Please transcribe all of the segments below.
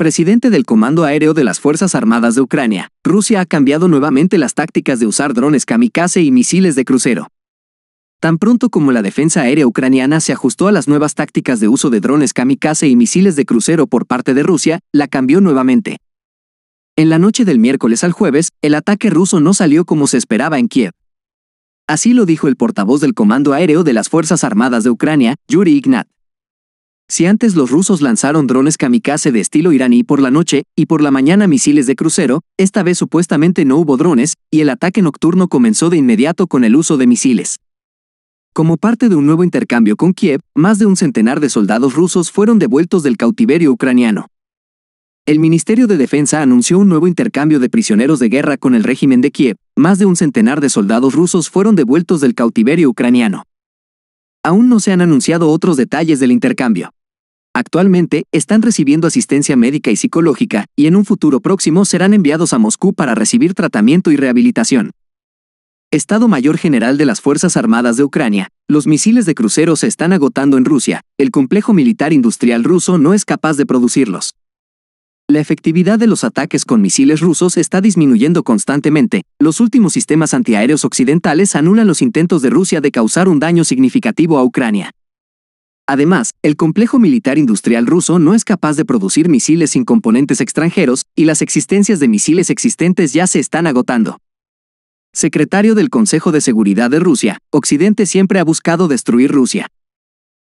presidente del Comando Aéreo de las Fuerzas Armadas de Ucrania, Rusia ha cambiado nuevamente las tácticas de usar drones kamikaze y misiles de crucero. Tan pronto como la defensa aérea ucraniana se ajustó a las nuevas tácticas de uso de drones kamikaze y misiles de crucero por parte de Rusia, la cambió nuevamente. En la noche del miércoles al jueves, el ataque ruso no salió como se esperaba en Kiev. Así lo dijo el portavoz del Comando Aéreo de las Fuerzas Armadas de Ucrania, Yuri Ignat. Si antes los rusos lanzaron drones kamikaze de estilo iraní por la noche y por la mañana misiles de crucero, esta vez supuestamente no hubo drones y el ataque nocturno comenzó de inmediato con el uso de misiles. Como parte de un nuevo intercambio con Kiev, más de un centenar de soldados rusos fueron devueltos del cautiverio ucraniano. El Ministerio de Defensa anunció un nuevo intercambio de prisioneros de guerra con el régimen de Kiev. Más de un centenar de soldados rusos fueron devueltos del cautiverio ucraniano. Aún no se han anunciado otros detalles del intercambio. Actualmente, están recibiendo asistencia médica y psicológica, y en un futuro próximo serán enviados a Moscú para recibir tratamiento y rehabilitación. Estado Mayor General de las Fuerzas Armadas de Ucrania, los misiles de crucero se están agotando en Rusia, el complejo militar industrial ruso no es capaz de producirlos. La efectividad de los ataques con misiles rusos está disminuyendo constantemente, los últimos sistemas antiaéreos occidentales anulan los intentos de Rusia de causar un daño significativo a Ucrania. Además, el complejo militar industrial ruso no es capaz de producir misiles sin componentes extranjeros, y las existencias de misiles existentes ya se están agotando. Secretario del Consejo de Seguridad de Rusia, Occidente siempre ha buscado destruir Rusia.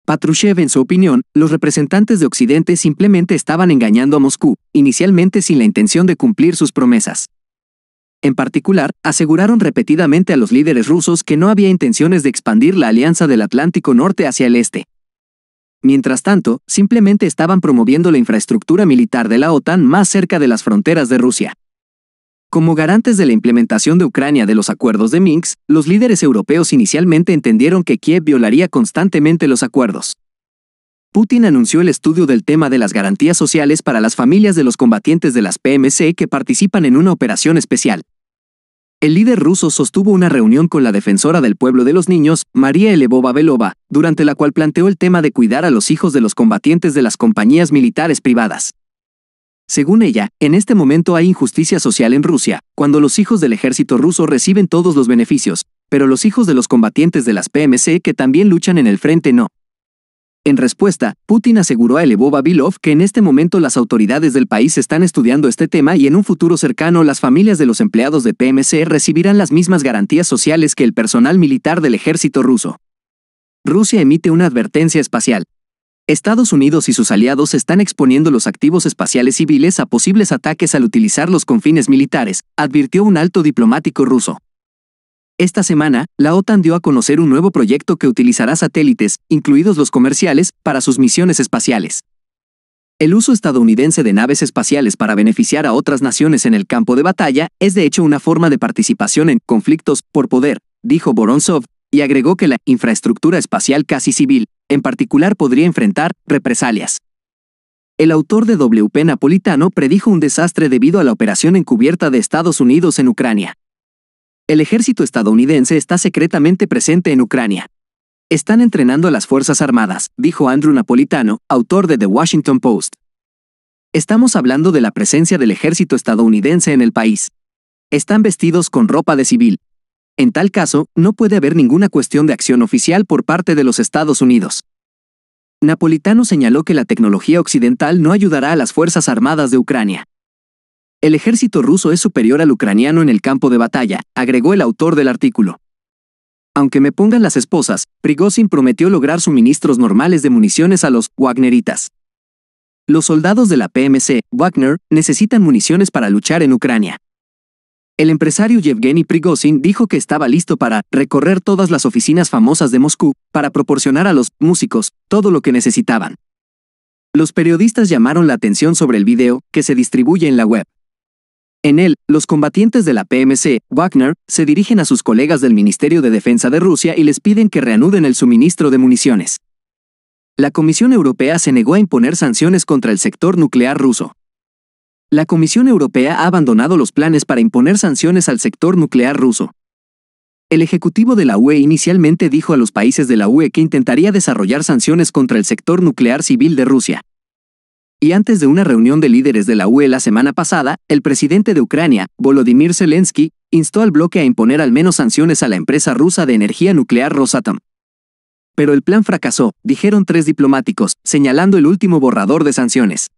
Patrushev, en su opinión, los representantes de Occidente simplemente estaban engañando a Moscú, inicialmente sin la intención de cumplir sus promesas. En particular, aseguraron repetidamente a los líderes rusos que no había intenciones de expandir la Alianza del Atlántico Norte hacia el este, Mientras tanto, simplemente estaban promoviendo la infraestructura militar de la OTAN más cerca de las fronteras de Rusia. Como garantes de la implementación de Ucrania de los acuerdos de Minsk, los líderes europeos inicialmente entendieron que Kiev violaría constantemente los acuerdos. Putin anunció el estudio del tema de las garantías sociales para las familias de los combatientes de las PMC que participan en una operación especial. El líder ruso sostuvo una reunión con la defensora del pueblo de los niños, María Elevova Belova, durante la cual planteó el tema de cuidar a los hijos de los combatientes de las compañías militares privadas. Según ella, en este momento hay injusticia social en Rusia, cuando los hijos del ejército ruso reciben todos los beneficios, pero los hijos de los combatientes de las PMC que también luchan en el frente no. En respuesta, Putin aseguró a elevo Babilov que en este momento las autoridades del país están estudiando este tema y en un futuro cercano las familias de los empleados de PMC recibirán las mismas garantías sociales que el personal militar del ejército ruso. Rusia emite una advertencia espacial. Estados Unidos y sus aliados están exponiendo los activos espaciales civiles a posibles ataques al utilizarlos con fines militares, advirtió un alto diplomático ruso. Esta semana, la OTAN dio a conocer un nuevo proyecto que utilizará satélites, incluidos los comerciales, para sus misiones espaciales. El uso estadounidense de naves espaciales para beneficiar a otras naciones en el campo de batalla es de hecho una forma de participación en conflictos por poder, dijo Boronsov, y agregó que la infraestructura espacial casi civil, en particular, podría enfrentar represalias. El autor de WP Napolitano predijo un desastre debido a la operación encubierta de Estados Unidos en Ucrania el ejército estadounidense está secretamente presente en Ucrania. Están entrenando a las Fuerzas Armadas, dijo Andrew Napolitano, autor de The Washington Post. Estamos hablando de la presencia del ejército estadounidense en el país. Están vestidos con ropa de civil. En tal caso, no puede haber ninguna cuestión de acción oficial por parte de los Estados Unidos. Napolitano señaló que la tecnología occidental no ayudará a las Fuerzas Armadas de Ucrania. El ejército ruso es superior al ucraniano en el campo de batalla, agregó el autor del artículo. Aunque me pongan las esposas, Prigozhin prometió lograr suministros normales de municiones a los wagneritas. Los soldados de la PMC, Wagner, necesitan municiones para luchar en Ucrania. El empresario Yevgeny Prigozhin dijo que estaba listo para recorrer todas las oficinas famosas de Moscú para proporcionar a los músicos todo lo que necesitaban. Los periodistas llamaron la atención sobre el video que se distribuye en la web. En él, los combatientes de la PMC, Wagner, se dirigen a sus colegas del Ministerio de Defensa de Rusia y les piden que reanuden el suministro de municiones. La Comisión Europea se negó a imponer sanciones contra el sector nuclear ruso. La Comisión Europea ha abandonado los planes para imponer sanciones al sector nuclear ruso. El Ejecutivo de la UE inicialmente dijo a los países de la UE que intentaría desarrollar sanciones contra el sector nuclear civil de Rusia. Y antes de una reunión de líderes de la UE la semana pasada, el presidente de Ucrania, Volodymyr Zelensky, instó al bloque a imponer al menos sanciones a la empresa rusa de energía nuclear Rosatom. Pero el plan fracasó, dijeron tres diplomáticos, señalando el último borrador de sanciones.